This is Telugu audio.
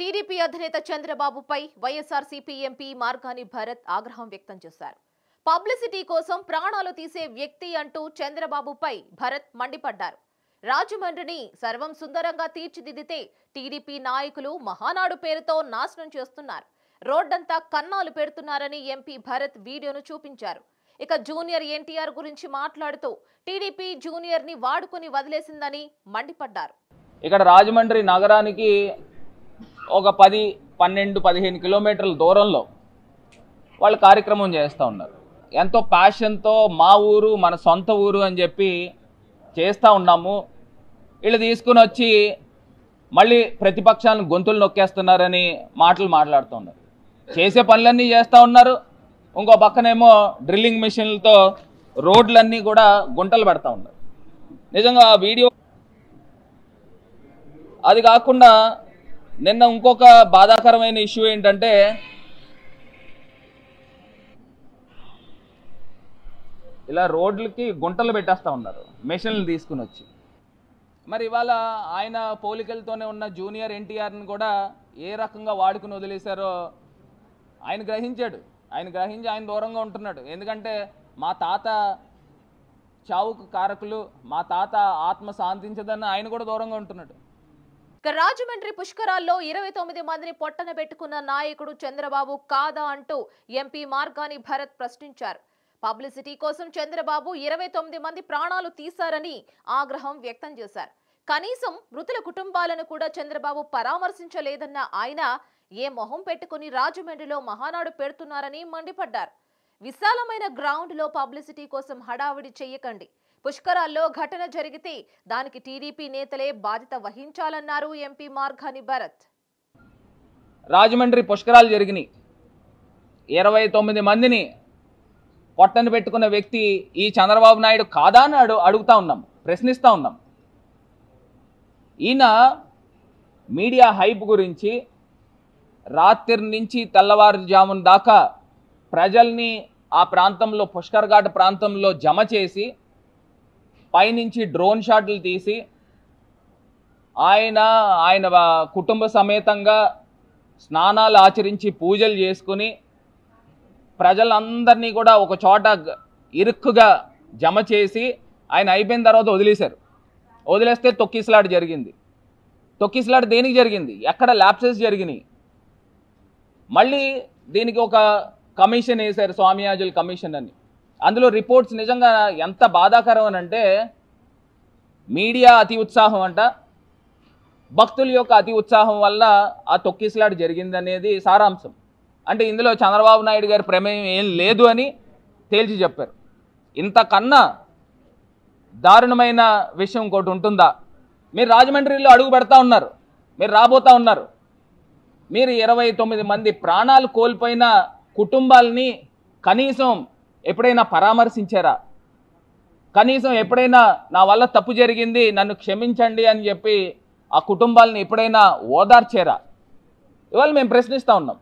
టీడీపీ అధినేత చంద్రబాబుపై YSR CP MP Margani Bharat ఆగ్రహం వ్యక్తం చేశారు పబ్లిసిటీ కోసం ప్రాణాలు తీసే వ్యక్తి అంటూ చంద్రబాబుపై భరత్ మండిపడ్డారు రాజమండ్రిని సర్వం సుందరంగా తీర్చిదిద్దితే టీడీపీ నాయకులు మహానాడు పేరుతో నాశనం చేస్తున్నారు రోడ్డంతా కన్నాలు పెడుతున్నారని ఎంపీ భరత్ వీడియోను చూపించారు ఇక జూనియర్ ఎన్టీఆర్ గురించి మాట్లాడుతూ టీడీపీ జూనియర్ ని వాడుకుని వదిలేసిందని మండిపడ్డారు ఇక్కడ రాజమండ్రి నగరానికి ఒక పది పన్నెండు పదిహేను కిలోమీటర్ల దూరంలో వాళ్ళు కార్యక్రమం చేస్తూ ఉన్నారు ఎంతో ప్యాషన్తో మా ఊరు మన సొంత ఊరు అని చెప్పి చేస్తూ ఉన్నాము వీళ్ళు తీసుకుని వచ్చి మళ్ళీ ప్రతిపక్షాలను గొంతులు నొక్కేస్తున్నారని మాటలు మాట్లాడుతూ ఉన్నారు చేసే పనులన్నీ చేస్తూ ఉన్నారు ఇంకో పక్కనేమో డ్రిల్లింగ్ మిషన్లతో రోడ్లన్నీ కూడా గుంటలు పెడతా ఉన్నారు నిజంగా ఆ వీడియో అది కాకుండా నిన్న ఇంకొక బాధాకరమైన ఇష్యూ ఏంటంటే ఇలా రోడ్లకి గుంటలు పెట్టేస్తూ ఉన్నారు మెషిన్లు తీసుకుని వచ్చి మరి ఇవాళ ఆయన పోలికలతోనే ఉన్న జూనియర్ ఎన్టీఆర్ని కూడా ఏ రకంగా వాడుకుని వదిలేశారో ఆయన గ్రహించాడు ఆయన గ్రహించి ఆయన దూరంగా ఉంటున్నాడు ఎందుకంటే మా తాత చావుకు కారకులు మా తాత ఆత్మ శాంతించదని ఆయన కూడా దూరంగా ఉంటున్నాడు రాజమండ్రి పుష్కరాల్లో ఇరవై తొమ్మిది మందిని పొట్టన పెట్టుకున్న నాయకుడు చంద్రబాబు కాదా అంటూ ఎంపీ మార్గాని భరత్ ప్రశ్నించారు పబ్లిసిటీ కోసం చంద్రబాబు ఇరవై తొమ్మిది మంది ప్రాణాలు తీశారని ఆగ్రహం వ్యక్తం చేశారు కనీసం మృతుల కుటుంబాలను కూడా చంద్రబాబు పరామర్శించలేదన్న ఆయన ఏ మొహం పెట్టుకుని రాజమండ్రిలో మహానాడు పెడుతున్నారని మండిపడ్డారు విశాలమైన గ్రౌండ్లో పబ్లిసిటీ కోసం హడావిడి చేయకండి పుష్కరాల్లో ఘటన జరిగితే దానికి టీడీపీ నేతలే బాధ్యత వహించాలన్నారు ఎంపీ మార్గాని భరత్ రాజమండ్రి పుష్కరాలు జరిగినాయి ఇరవై తొమ్మిది మందిని పొట్టను పెట్టుకున్న వ్యక్తి ఈ చంద్రబాబు నాయుడు కాదా అని అడు అడుగుతా ఉన్నాం ప్రశ్నిస్తూ ఉన్నాం ఈయన మీడియా హైప్ గురించి రాత్రి నుంచి తెల్లవారుజామున దాకా ప్రజల్ని ఆ ప్రాంతంలో పుష్కర్ ఘాట్ ప్రాంతంలో జమ చేసి పైనుంచి డ్రోన్ షాట్లు తీసి ఆయన ఆయన కుటుంబ సమేతంగా స్నానాలు ఆచరించి పూజలు చేసుకుని ప్రజలందరినీ కూడా ఒక చోట ఇరుక్కుగా జమ చేసి ఆయన అయిపోయిన తర్వాత వదిలేశారు వదిలేస్తే తొక్కిసలాట జరిగింది తొక్కిసలాట దేనికి జరిగింది ఎక్కడ ల్యాప్సెస్ జరిగినాయి మళ్ళీ దీనికి ఒక కమిషన్ వేశారు స్వామియాజుల కమిషన్ అని అందులో రిపోర్ట్స్ నిజంగా ఎంత బాధాకరం అని అంటే మీడియా అతి ఉత్సాహం అంట భక్తుల యొక్క అతి ఉత్సాహం వల్ల ఆ తొక్కిసలాడు జరిగిందనేది సారాంశం అంటే ఇందులో చంద్రబాబు నాయుడు గారి ప్రమేయం ఏం లేదు అని తేల్చి చెప్పారు ఇంతకన్నా దారుణమైన విషయం ఒకటి ఉంటుందా మీరు రాజమండ్రిలో అడుగు పెడతా ఉన్నారు మీరు రాబోతా ఉన్నారు మీరు ఇరవై తొమ్మిది మంది ప్రాణాలు కోల్పోయిన కుటుంబాలని కనీసం ఎప్పుడైనా పరామర్శించారా కనీసం ఎప్పుడైనా నా వల్ల తప్పు జరిగింది నన్ను క్షమించండి అని చెప్పి ఆ కుటుంబాలని ఎప్పుడైనా ఓదార్చారా ఇవాళ మేము ప్రశ్నిస్తూ ఉన్నాం